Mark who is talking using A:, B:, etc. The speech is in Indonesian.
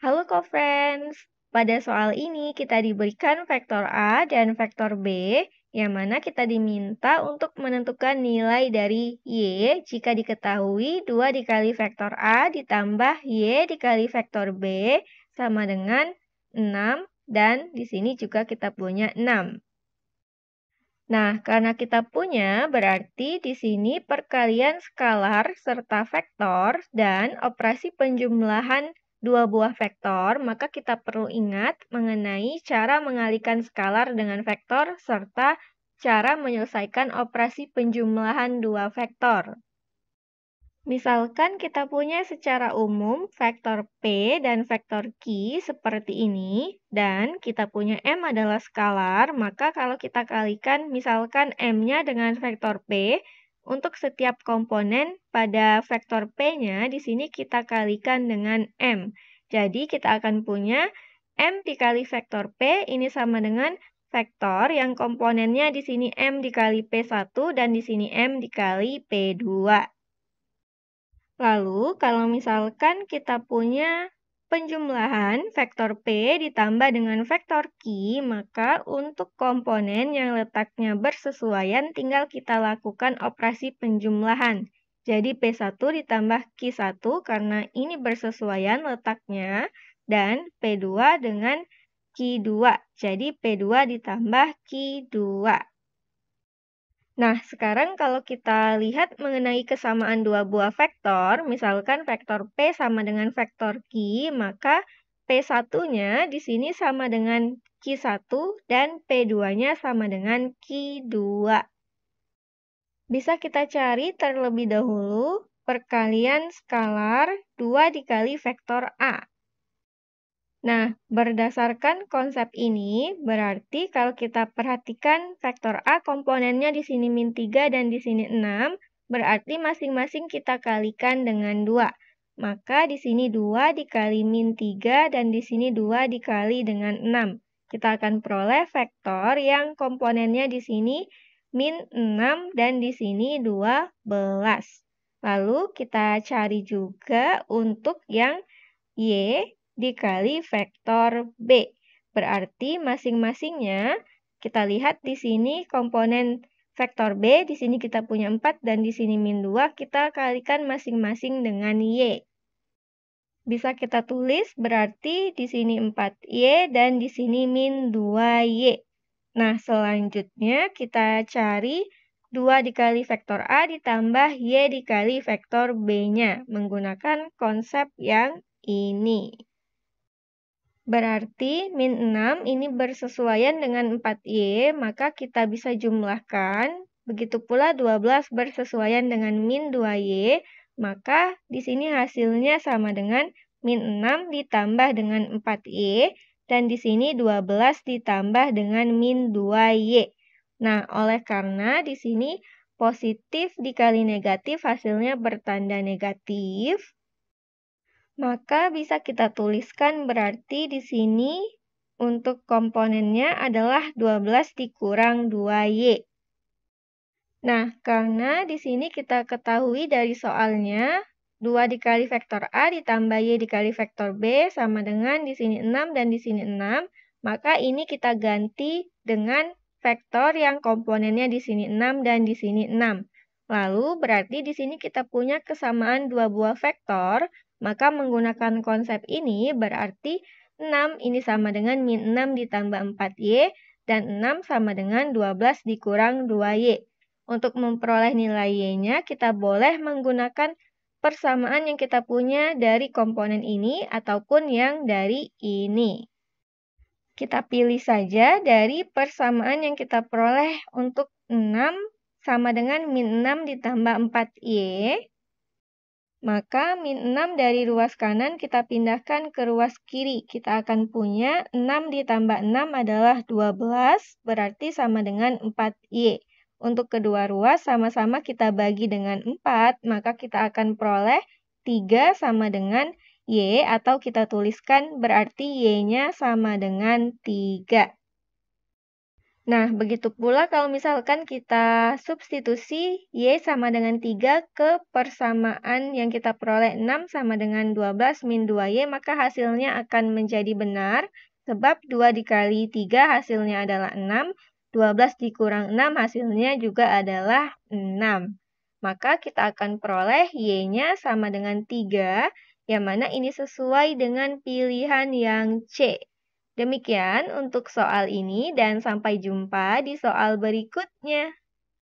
A: Halo co-friends, pada soal ini kita diberikan vektor A dan vektor B yang mana kita diminta untuk menentukan nilai dari Y jika diketahui 2 dikali vektor A ditambah Y dikali vektor B sama dengan 6 dan di sini juga kita punya 6. Nah, karena kita punya, berarti di sini perkalian skalar serta vektor dan operasi penjumlahan dua buah vektor, maka kita perlu ingat mengenai cara mengalihkan skalar dengan vektor serta cara menyelesaikan operasi penjumlahan dua vektor. Misalkan kita punya secara umum vektor P dan vektor Q seperti ini, dan kita punya M adalah skalar, maka kalau kita kalikan misalkan M-nya dengan vektor P, untuk setiap komponen pada vektor P-nya, di sini kita kalikan dengan M. Jadi kita akan punya M dikali vektor P ini sama dengan vektor yang komponennya di sini M dikali P1 dan di sini M dikali P2. Lalu kalau misalkan kita punya penjumlahan vektor P ditambah dengan vektor Q, maka untuk komponen yang letaknya bersesuaian tinggal kita lakukan operasi penjumlahan. Jadi P1 ditambah Q1 karena ini bersesuaian letaknya, dan P2 dengan Q2. Jadi P2 ditambah Q2. Nah, sekarang kalau kita lihat mengenai kesamaan dua buah vektor, misalkan vektor P sama dengan vektor Q, maka P1-nya di sini sama dengan Q1 dan P2-nya sama dengan Q2. Bisa kita cari terlebih dahulu perkalian skalar 2 dikali vektor A. Nah, berdasarkan konsep ini, berarti kalau kita perhatikan vektor A komponennya di sini min 3 dan di sini 6, berarti masing-masing kita kalikan dengan 2. Maka di sini 2 dikali min 3 dan di sini 2 dikali dengan 6. Kita akan peroleh vektor yang komponennya di sini min 6 dan di sini 12. Lalu kita cari juga untuk yang Y dikali vektor B. Berarti masing-masingnya kita lihat di sini komponen vektor B, di sini kita punya 4 dan di sini min 2, kita kalikan masing-masing dengan Y. Bisa kita tulis berarti di sini 4Y dan di sini min 2Y. Nah, selanjutnya kita cari 2 dikali vektor A ditambah Y dikali vektor B-nya menggunakan konsep yang ini. Berarti min 6 ini bersesuaian dengan 4Y, maka kita bisa jumlahkan. Begitu pula 12 bersesuaian dengan min 2Y, maka di sini hasilnya sama dengan min 6 ditambah dengan 4Y, dan di sini 12 ditambah dengan min 2Y. Nah, oleh karena di sini positif dikali negatif hasilnya bertanda negatif, maka bisa kita tuliskan berarti di sini untuk komponennya adalah 12 dikurang 2Y. Nah, karena di sini kita ketahui dari soalnya 2 dikali vektor A ditambah Y dikali vektor B sama dengan di sini 6 dan di sini 6, maka ini kita ganti dengan vektor yang komponennya di sini 6 dan di sini 6. Lalu berarti di sini kita punya kesamaan dua buah vektor maka menggunakan konsep ini berarti 6 ini sama dengan min 6 ditambah 4Y dan 6 sama dengan 12 dikurang 2Y. Untuk memperoleh nilai Y-nya, kita boleh menggunakan persamaan yang kita punya dari komponen ini ataupun yang dari ini. Kita pilih saja dari persamaan yang kita peroleh untuk 6 sama dengan min 6 ditambah 4Y maka min 6 dari ruas kanan kita pindahkan ke ruas kiri. Kita akan punya 6 ditambah 6 adalah 12, berarti sama dengan 4Y. Untuk kedua ruas sama-sama kita bagi dengan 4, maka kita akan peroleh 3 sama dengan Y atau kita tuliskan berarti Y-nya sama dengan 3. Nah, begitu pula kalau misalkan kita substitusi Y sama dengan 3 ke persamaan yang kita peroleh 6 sama dengan 12 min 2Y, maka hasilnya akan menjadi benar, sebab 2 dikali 3 hasilnya adalah 6, 12 dikurang 6 hasilnya juga adalah 6. Maka kita akan peroleh Y-nya sama dengan 3, yang mana ini sesuai dengan pilihan yang C. Demikian untuk soal ini, dan sampai jumpa di soal berikutnya.